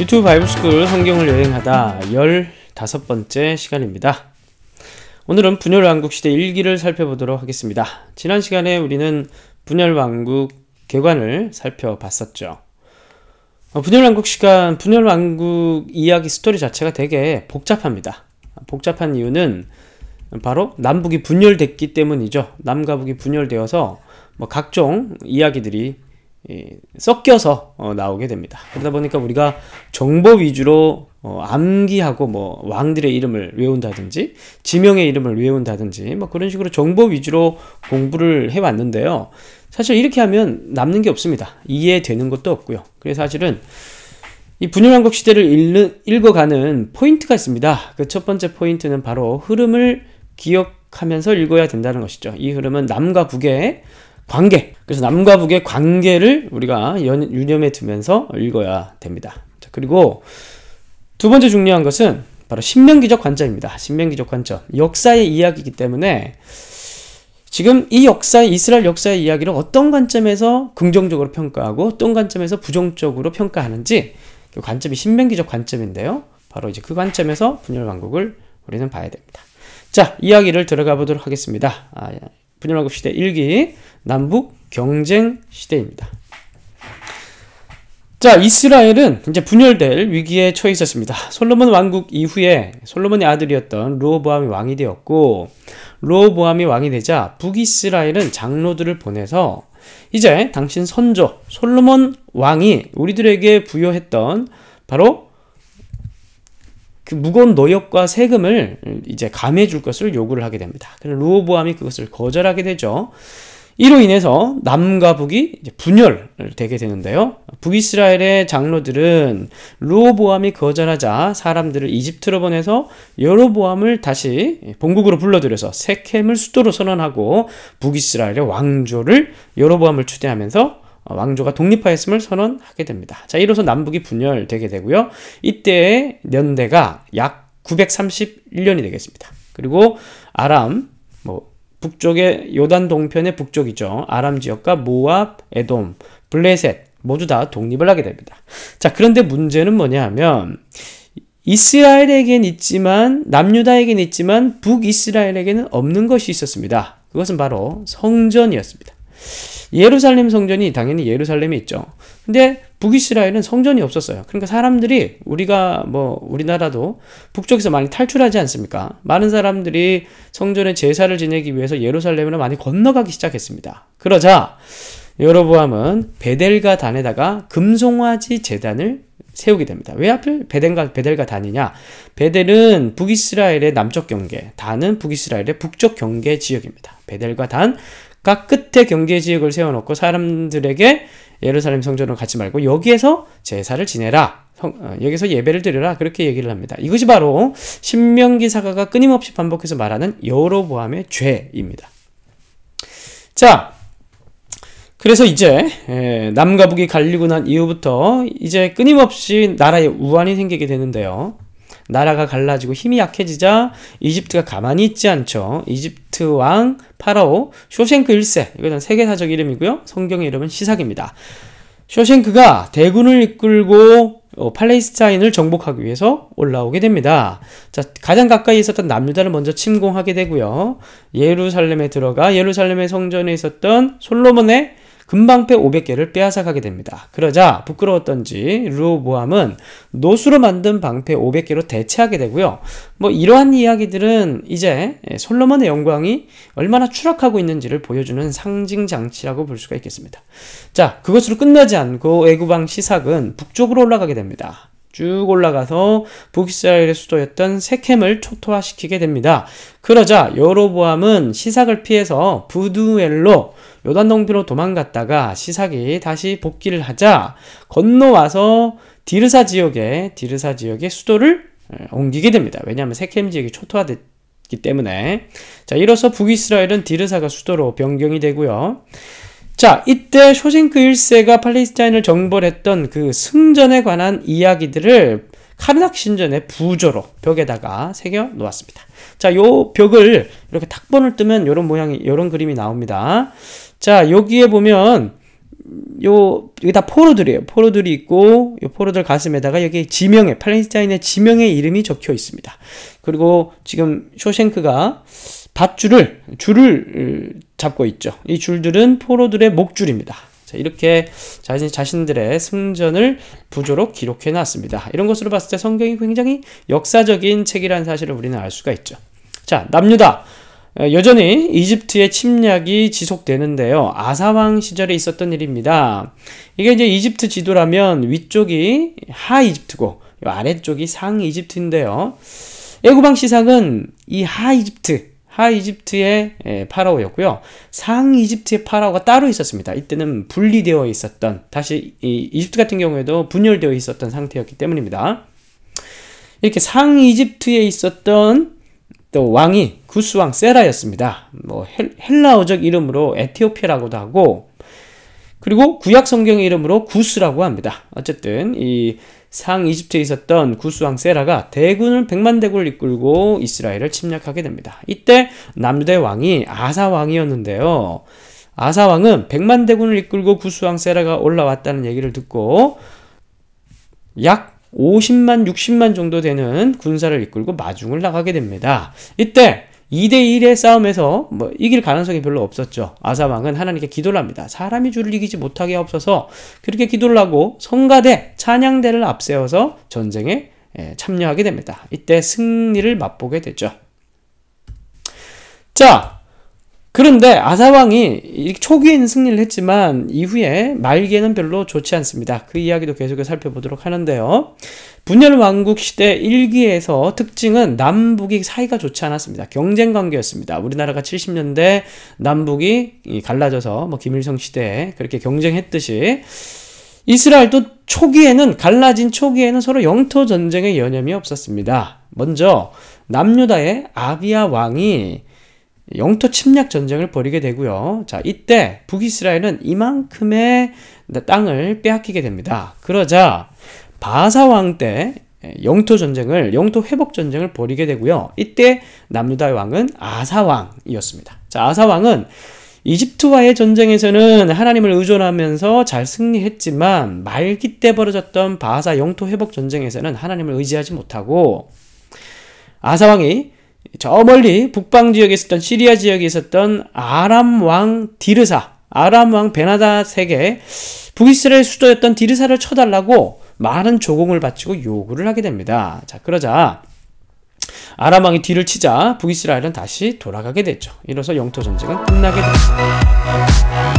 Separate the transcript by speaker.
Speaker 1: 유튜브 바이블스쿨 성경을 여행하다 15번째 시간입니다. 오늘은 분열왕국 시대 일기를 살펴보도록 하겠습니다. 지난 시간에 우리는 분열왕국 개관을 살펴봤었죠. 어, 분열왕국 시간, 분열왕국 이야기 스토리 자체가 되게 복잡합니다. 복잡한 이유는 바로 남북이 분열됐기 때문이죠. 남과 북이 분열되어서 뭐 각종 이야기들이 섞여서 어, 나오게 됩니다. 그러다 보니까 우리가 정보 위주로 어, 암기하고 뭐 왕들의 이름을 외운다든지 지명의 이름을 외운다든지 뭐 그런 식으로 정보 위주로 공부를 해왔는데요. 사실 이렇게 하면 남는 게 없습니다. 이해되는 것도 없고요. 그래서 사실은 이 분열왕국 시대를 읽는, 읽어가는 포인트가 있습니다. 그 첫 번째 포인트는 바로 흐름을 기억하면서 읽어야 된다는 것이죠. 이 흐름은 남과 북의 관계. 그래서 남과 북의 관계를 우리가 연, 유념해 두면서 읽어야 됩니다. 자, 그리고 두 번째 중요한 것은 바로 신명기적 관점입니다. 신명기적 관점. 역사의 이야기이기 때문에 지금 이 역사, 이스라엘 역사의 이야기를 어떤 관점에서 긍정적으로 평가하고 어떤 관점에서 부정적으로 평가하는지 그 관점이 신명기적 관점인데요. 바로 이제 그 관점에서 분열 왕국을 우리는 봐야 됩니다. 자, 이야기를 들어가 보도록 하겠습니다. 아, 분열왕국 시대 1기 남북 경쟁 시대입니다. 자, 이스라엘은 이제 분열될 위기에 처해 있었습니다. 솔로몬 왕국 이후에 솔로몬의 아들이었던 로보암이 왕이 되었고, 로보암이 왕이 되자 북이스라엘은 장로들을 보내서 이제 당신 선조 솔로몬 왕이 우리들에게 부여했던 바로 그 무거운 노역과 세금을 이제 감해 줄 것을 요구를 하게 됩니다. 그래서 르호보암이 그것을 거절하게 되죠. 이로 인해서 남과 북이 분열되게 되는데요. 북이스라엘의 장로들은 르호보암이 거절하자 사람들을 이집트로 보내서 여로보암을 다시 본국으로 불러들여서 세켐을 수도로 선언하고 북이스라엘의 왕조를 여로보암을 추대하면서 어, 왕조가 독립하였음을 선언하게 됩니다. 자, 이로써 남북이 분열되게 되고요. 이때의 연대가 약 931년이 되겠습니다. 그리고 아람, 뭐 북쪽의 요단 동편의 북쪽이죠. 아람 지역과 모압, 에돔, 블레셋 모두 다 독립을 하게 됩니다. 자, 그런데 문제는 뭐냐 하면 이스라엘에겐 있지만 남유다에겐 있지만 북이스라엘에게는 없는 것이 있었습니다. 그것은 바로 성전이었습니다. 예루살렘 성전이 당연히 예루살렘에 있죠. 근데 북이스라엘은 성전이 없었어요. 그러니까 사람들이 우리가 뭐 우리나라도 북쪽에서 많이 탈출하지 않습니까? 많은 사람들이 성전에 제사를 지내기 위해서 예루살렘으로 많이 건너가기 시작했습니다. 그러자 여로보암은 베델과 단에다가 금송아지 재단을 세우게 됩니다. 왜 하필 베델과, 베델과 단이냐? 베델은 북이스라엘의 남쪽 경계, 단은 북이스라엘의 북쪽 경계 지역입니다. 베델과 단, 각 그러니까 끝에 경계 지역을 세워놓고 사람들에게 예루살렘 성전을 갖지 말고 여기에서 제사를 지내라. 어, 여기서 예배를 드려라 그렇게 얘기를 합니다. 이것이 바로 신명기사가가 끊임없이 반복해서 말하는 여로보암의 죄입니다. 자, 그래서 이제 남과 북이 갈리고 난 이후부터 이제 끊임없이 나라에 우환이 생기게 되는데요. 나라가 갈라지고 힘이 약해지자 이집트가 가만히 있지 않죠. 이집트 왕 파라오 쇼생크 1세 이거는 세계사적 이름이고요. 성경의 이름은 시삭입니다. 쇼생크가 대군을 이끌고 어, 팔레스타인을 정복하기 위해서 올라오게 됩니다. 자, 가장 가까이 있었던 남유다를 먼저 침공하게 되고요. 예루살렘에 들어가 예루살렘의 성전에 있었던 솔로몬의 금방패 500개를 빼앗아가게 됩니다. 그러자 부끄러웠던지 르호보암은 노수로 만든 방패 500개로 대체하게 되고요. 뭐 이러한 이야기들은 이제 솔로몬의 영광이 얼마나 추락하고 있는지를 보여주는 상징 장치라고 볼 수가 있겠습니다. 자, 그것으로 끝나지 않고 애구방 시삭은 북쪽으로 올라가게 됩니다. 쭉 올라가서 북이스라엘의 수도였던 세켐을 초토화시키게 됩니다. 그러자 여로보암은 시삭을 피해서 부두엘로 요단 동비로 도망갔다가 시삭이 다시 복귀를 하자 건너와서 디르사 지역에 디르사 지역의 수도를 옮기게 됩니다. 왜냐하면 세켐 지역이 초토화됐기 때문에 자 이로써 북이스라엘은 디르사가 수도로 변경이 되고요. 자, 이때 쇼생크 1세가 팔레스타인을 정벌했던 그 승전에 관한 이야기들을 카르낙 신전의 부조로 벽에다가 새겨 놓았습니다. 자, 요 벽을 이렇게 탁번을 뜨면 요런 모양이 요런 그림이 나옵니다. 자, 여기에 보면 요 여기 다 포로들이에요. 포로들이 있고 요 포로들 가슴에다가 여기 지명에 팔레스타인의 지명의 이름이 적혀 있습니다. 그리고 지금 쇼생크가 밧줄을 줄을 어, 잡고 있죠. 이 줄들은 포로들의 목줄입니다. 자, 이렇게 자신, 자신들의 승전을 부조로 기록해 놨습니다. 이런 것으로 봤을 때 성경이 굉장히 역사적인 책이라는 사실을 우리는 알 수가 있죠. 자, 남유다. 어, 여전히 이집트의 침략이 지속되는데요. 아사왕 시절에 있었던 일입니다. 이게 이제 이집트 지도라면 위쪽이 하이집트고 아래쪽이 상이집트인데요. 애구방 시상은 이 하이집트 하 이집트의 예, 파라오였고요. 상 이집트의 파라오가 따로 있었습니다. 이때는 분리되어 있었던 다시 이집트 같은 경우에도 분열되어 있었던 상태였기 때문입니다. 이렇게 상 이집트에 있었던 또 왕이 구스 왕 세라였습니다. 뭐 헬라어적 이름으로 에티오피아라고도 하고 그리고 구약 성경의 이름으로 구스라고 합니다. 어쨌든 이 상 이집트에 있었던 구스 왕 세라가 대군을 백만 대군을 이끌고 이스라엘을 침략하게 됩니다. 이때 남유대 왕이 아사 왕이었는데요. 아사 왕은 백만 대군을 이끌고 구스 왕 세라가 올라왔다는 얘기를 듣고 약 50만, 60만 정도 되는 군사를 이끌고 마중을 나가게 됩니다. 이때 2대1의 싸움에서 뭐 이길 가능성이 별로 없었죠. 아사왕은 하나님께 기도를 합니다. 사람이 주를 이기지 못하게 없어서 그렇게 기도를 하고 성가대, 찬양대를 앞세워서 전쟁에 예, 참여하게 됩니다. 이때 승리를 맛보게 되죠. 자, 그런데 아사왕이 초기에는 승리를 했지만 이후에 말기에는 별로 좋지 않습니다. 그 이야기도 계속해서 살펴보도록 하는데요. 분열 왕국 시대 일기에서 특징은 남북이 사이가 좋지 않았습니다. 경쟁 관계였습니다. 우리나라가 70년대 남북이 갈라져서 뭐 김일성 시대에 그렇게 경쟁했듯이 이스라엘도 초기에는 갈라진 초기에는 서로 영토 전쟁에 여념이 없었습니다. 먼저 남유다의 아비야 왕이 영토 침략 전쟁을 벌이게 되고요. 자, 이때 북이스라엘은 이만큼의 땅을 빼앗기게 됩니다. 그러자 바사왕 때 예, 영토 전쟁을 영토 회복 전쟁을 벌이게 되고요. 이때 남유다의 왕은 아사왕이었습니다. 자, 아사왕은 이집트와의 전쟁에서는 하나님을 의존하면서 잘 승리했지만 말기 때 벌어졌던 바하사 영토 회복 전쟁에서는 하나님을 의지하지 못하고 아사왕이 저 멀리 북방 지역에 있었던 시리아 지역에 있었던 아람 왕 디르사, 아람 왕 베나다 세계 북이스라엘 수도였던 디르사를 쳐달라고 많은 조공을 바치고 요구를 하게 됩니다. 자, 그러자 아람 왕이 뒤를 치자 북이스라엘은 다시 돌아가게 됐죠. 이로써 영토 전쟁은 끝나게 됩니다.